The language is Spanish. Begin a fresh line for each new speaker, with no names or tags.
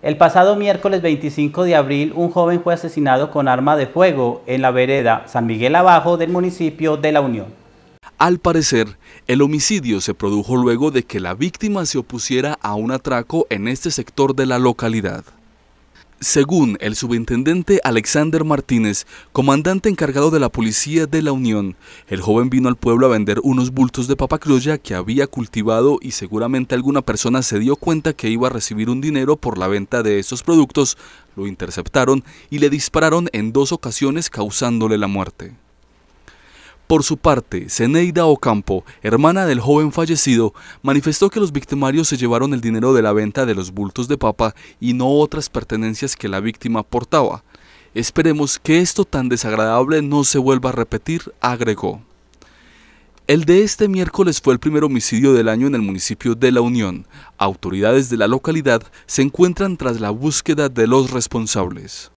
El pasado miércoles 25 de abril, un joven fue asesinado con arma de fuego en
la vereda San Miguel Abajo del municipio de La Unión. Al parecer, el homicidio se produjo luego de que la víctima se opusiera a un atraco en este sector de la localidad. Según el subintendente Alexander Martínez, comandante encargado de la Policía de la Unión, el joven vino al pueblo a vender unos bultos de papacruya que había cultivado y seguramente alguna persona se dio cuenta que iba a recibir un dinero por la venta de esos productos, lo interceptaron y le dispararon en dos ocasiones causándole la muerte. Por su parte, Zeneida Ocampo, hermana del joven fallecido, manifestó que los victimarios se llevaron el dinero de la venta de los bultos de papa y no otras pertenencias que la víctima portaba. Esperemos que esto tan desagradable no se vuelva a repetir, agregó. El de este miércoles fue el primer homicidio del año en el municipio de La Unión. Autoridades de la localidad se encuentran tras la búsqueda de los responsables.